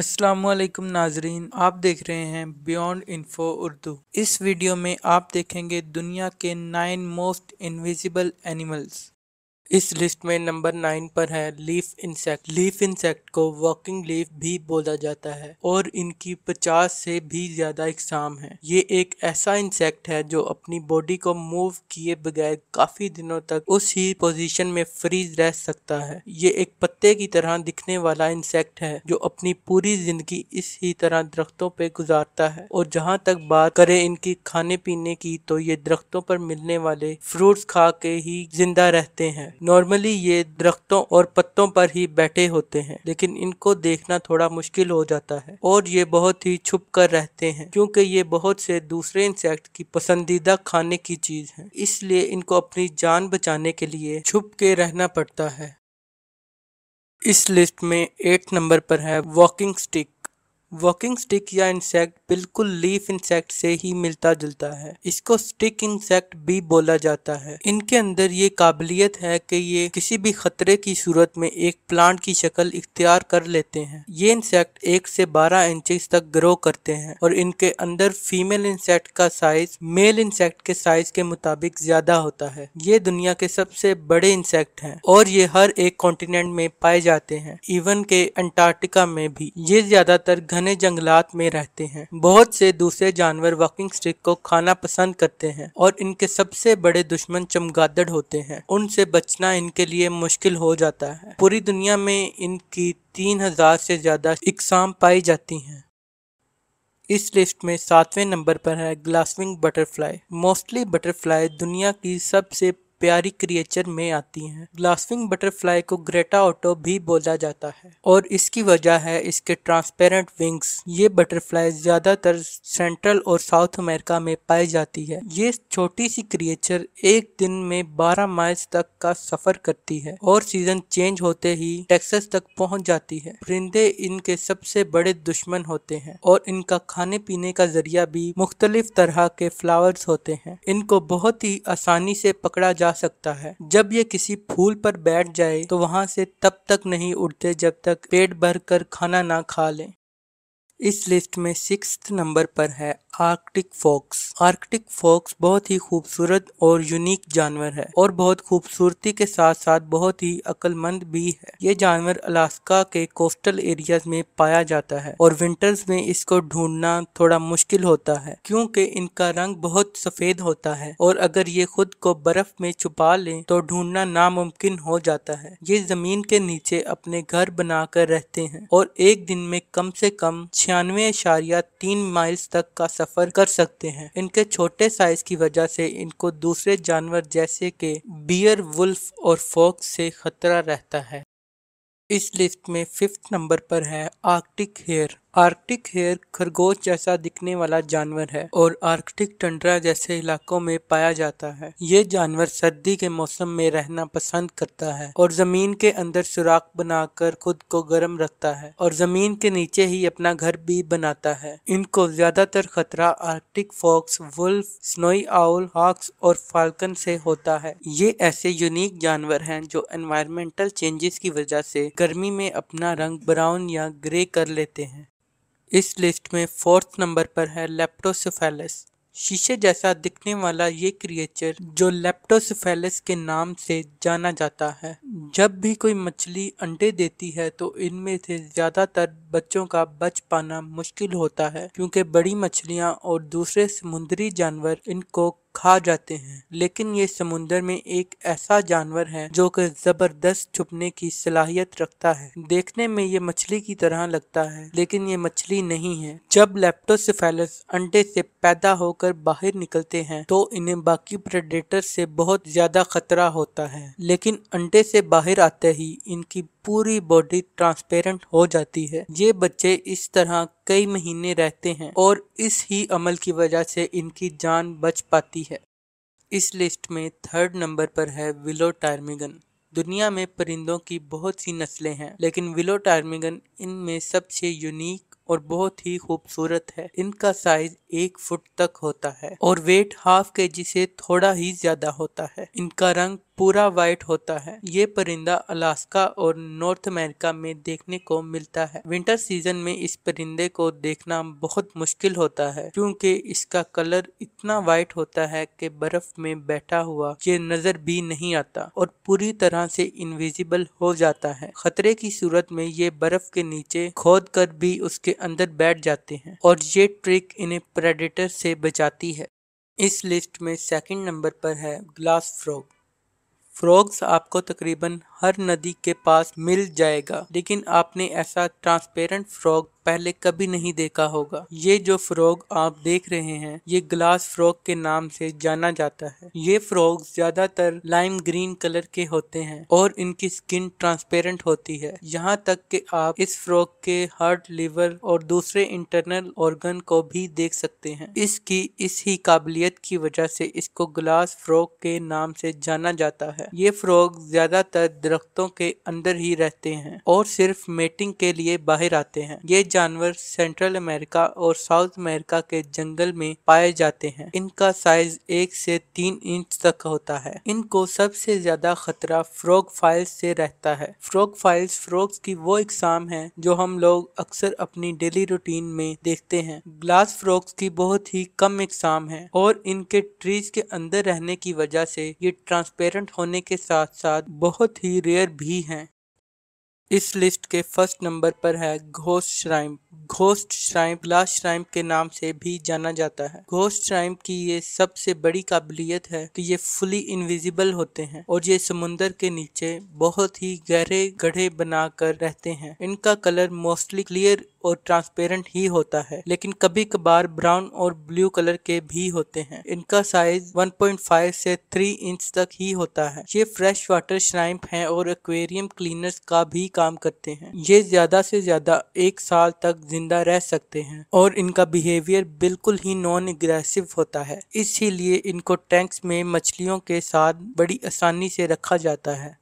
असलम नाजरीन आप देख रहे हैं बियॉन्ड इन्फो उर्दू इस वीडियो में आप देखेंगे दुनिया के नाइन मोस्ट इनविजिबल एनिमल्स इस लिस्ट में नंबर नाइन पर है लीफ इंसेक्ट लीफ इंसेक्ट को वॉकिंग लीफ भी बोला जाता है और इनकी पचास से भी ज्यादा इकसाम है ये एक ऐसा इंसेक्ट है जो अपनी बॉडी को मूव किए बगैर काफी दिनों तक उस ही पोजीशन में फ्रीज रह सकता है ये एक पत्ते की तरह दिखने वाला इंसेक्ट है जो अपनी पूरी जिंदगी इस ही तरह दरख्तों पे गुजारता है और जहाँ तक बात करे इनकी खाने पीने की तो ये दरख्तों पर मिलने वाले फ्रूट्स खा के ही जिंदा रहते हैं नॉर्मली ये दरख्तों और पत्तों पर ही बैठे होते हैं लेकिन इनको देखना थोड़ा मुश्किल हो जाता है और ये बहुत ही छुप कर रहते हैं क्योंकि ये बहुत से दूसरे इंसेक्ट की पसंदीदा खाने की चीज है इसलिए इनको अपनी जान बचाने के लिए छुप के रहना पड़ता है इस लिस्ट में एट नंबर पर है वॉकिंग स्टिक वॉकिंग स्टिक या इंसेक्ट बिल्कुल लीफ इंसेक्ट से ही मिलता जुलता है इसको स्टिक इंसेक्ट भी बोला जाता है इनके अंदर ये काबिलियत है कि ये किसी भी खतरे की सूरत में एक प्लांट की शक्ल इख्तियार कर लेते हैं ये इंसेक्ट एक से बारह इंच तक ग्रो करते हैं और इनके अंदर फीमेल इंसेक्ट का साइज मेल इंसेक्ट के साइज के मुताबिक ज्यादा होता है ये दुनिया के सबसे बड़े इंसेक्ट है और ये हर एक कॉन्टिनेंट में पाए जाते हैं इवन के अंटार्कटिका में भी ये ज्यादातर घन घने जंगलात में रहते हैं बहुत से दूसरे जानवर वॉकिंग स्टिक को खाना पसंद करते हैं और इनके सबसे बड़े दुश्मन चमगादड़ होते हैं उनसे बचना इनके लिए मुश्किल हो जाता है पूरी दुनिया में इनकी तीन हजार से ज्यादा इकसाम पाई जाती हैं इस लिस्ट में सातवें नंबर पर है ग्लासविंग बटरफ्लाई मोस्टली बटरफ्लाई दुनिया की सबसे प्यारी क्रिएचर में आती हैं ग्लासविंग बटरफ्लाई को ग्रेटा ऑटो भी बोला जाता है और इसकी वजह है इसके ट्रांसपेरेंट विंग्स ये बटरफ्लाई ज्यादातर सेंट्रल और साउथ अमेरिका में पाई जाती है ये छोटी सी क्रिएचर एक दिन में 12 माइल्स तक का सफर करती है और सीजन चेंज होते ही टेक्सस तक पहुंच जाती है परिंदे इनके सबसे बड़े दुश्मन होते हैं और इनका खाने पीने का जरिया भी मुख्तलिफ तरह के फ्लावर्स होते हैं इनको बहुत ही आसानी से पकड़ा जा जा सकता है जब ये किसी फूल पर बैठ जाए तो वहां से तब तक नहीं उठते जब तक पेट भर कर खाना ना खा लें इस लिस्ट में सिक्स नंबर पर है आर्कटिक फॉक्स आर्कटिक फॉक्स बहुत ही खूबसूरत और यूनिक जानवर है और बहुत खूबसूरती के साथ साथ बहुत ही अक्लमंद भी है ये जानवर अलास्का के कोस्टल एरियाज में पाया जाता है और विंटर्स में इसको ढूंढना थोड़ा मुश्किल होता है क्योंकि इनका रंग बहुत सफेद होता है और अगर ये खुद को बर्फ में छुपा लें तो ढूंढना नामुमकिन हो जाता है ये जमीन के नीचे अपने घर बनाकर रहते हैं और एक दिन में कम से कम छियानवे तीन माइल्स तक का सफर कर सकते हैं इनके छोटे साइज की वजह से इनको दूसरे जानवर जैसे कि बियर वुल्फ और फॉक्स से खतरा रहता है इस लिस्ट में फिफ्थ नंबर पर है आर्कटिक हेयर आर्कटिक हेयर खरगोश जैसा दिखने वाला जानवर है और आर्कटिक टंडरा जैसे इलाकों में पाया जाता है ये जानवर सर्दी के मौसम में रहना पसंद करता है और जमीन के अंदर सुराख बनाकर खुद को गर्म रखता है और जमीन के नीचे ही अपना घर भी बनाता है इनको ज्यादातर खतरा Arctic fox wolf snowy owl hawks और फाल्कन से होता है ये ऐसे यूनिक जानवर हैं जो एनवायरमेंटल चेंजेस की वजह से गर्मी में अपना रंग ब्राउन या ग्रे कर लेते हैं इस लिस्ट में फोर्थ नंबर पर है लेप्टोसिफेलस शीशे जैसा दिखने वाला ये क्रिएचर जो लेप्टोसिफेलस के नाम से जाना जाता है जब भी कोई मछली अंडे देती है तो इनमें से ज़्यादातर बच्चों का बच पाना मुश्किल होता है क्योंकि बड़ी मछलियाँ और दूसरे समुद्री जानवर इनको खा जाते हैं लेकिन ये समुंदर में एक ऐसा जानवर है जो कि जबरदस्त छुपने की सलाहियत रखता है देखने में ये मछली की तरह लगता है लेकिन ये मछली नहीं है जब लेप्टोसिफेलस अंडे से पैदा होकर बाहर निकलते हैं तो इन्हें बाकी प्रेडेटर से बहुत ज्यादा खतरा होता है लेकिन अंडे से बाहर आते ही इनकी पूरी बॉडी ट्रांसपेरेंट हो जाती है ये बच्चे इस तरह कई महीने रहते हैं और इस ही अमल की वजह से इनकी जान बच पाती है इस लिस्ट में थर्ड नंबर पर है विलो टार्मिगन दुनिया में परिंदों की बहुत सी नस्लें हैं लेकिन विलो टार्मिगन इनमें सबसे यूनिक और बहुत ही खूबसूरत है इनका साइज एक फुट तक होता है और वेट हाफ के जी से थोड़ा ही ज्यादा होता है इनका रंग पूरा वाइट होता है ये परिंदा अलास्का और नॉर्थ अमेरिका में देखने को मिलता है विंटर सीजन में इस परिंदे को देखना बहुत मुश्किल होता है क्योंकि इसका कलर इतना वाइट होता है कि बर्फ में बैठा हुआ ये नजर भी नहीं आता और पूरी तरह से इनविजिबल हो जाता है खतरे की सूरत में ये बर्फ के नीचे खोद कर भी उसके अंदर बैठ जाते हैं और ये ट्रिक इन्हें प्रेडेटर से बचाती है इस लिस्ट में सेकंड नंबर पर है ग्लास फ्रॉग फ्रॉग्स आपको तकरीबन हर नदी के पास मिल जाएगा लेकिन आपने ऐसा ट्रांसपेरेंट फ्रॉग पहले कभी नहीं देखा होगा ये जो फ्रॉग आप देख रहे हैं ये ग्लास फ्रॉग के नाम से जाना जाता है ये फ्रॉग ज्यादातर लाइम ग्रीन कलर के होते हैं और इनकी स्किन ट्रांसपेरेंट होती है यहाँ तक कि आप इस फ्रॉग के हार्ट लिवर और दूसरे इंटरनल ऑर्गन को भी देख सकते हैं इसकी इस ही काबिलियत की वजह से इसको ग्लास फ्रॉग के नाम से जाना जाता है ये फ्रॉग ज्यादातर दरख्तों के अंदर ही रहते हैं और सिर्फ मेटिंग के लिए बाहर आते हैं ये जानवर सेंट्रल अमेरिका और साउथ अमेरिका के जंगल में पाए जाते हैं इनका साइज एक से तीन इंच तक होता है इनको सबसे ज्यादा खतरा फ्रॉग फाइल्स से रहता है फ्रॉग फाइल्स फ्रॉग्स की वो इकसाम है जो हम लोग अक्सर अपनी डेली रूटीन में देखते हैं ग्लास फ्रॉग्स की बहुत ही कम इकसाम है और इनके ट्रीज के अंदर रहने की वजह से ये ट्रांसपेरेंट होने के साथ साथ बहुत ही रेयर भी हैं इस लिस्ट के फर्स्ट नंबर पर है घोष shrimp ghost shrimp last shrimp के नाम से भी जाना जाता है घोस्ट श्राइम की ये सबसे बड़ी काबिलियत है कि ये फुली इनविजिबल होते हैं और ये समुन्दर के नीचे बहुत ही गहरे गढ़े बनाकर रहते हैं इनका कलर मोस्टली क्लियर और ट्रांसपेरेंट ही होता है लेकिन कभी कभार ब्राउन और ब्लू कलर के भी होते हैं इनका साइज 1.5 से 3 इंच तक ही होता है ये फ्रेश वाटर श्राइम हैं और एक्वेरियम क्लीनर्स का भी काम करते हैं ये ज्यादा से ज्यादा एक साल तक जिंदा रह सकते हैं और इनका बिहेवियर बिल्कुल ही नॉन एग्रेसिव होता है इसीलिए इनको टैंक्स में मछलियों के साथ बड़ी आसानी से रखा जाता है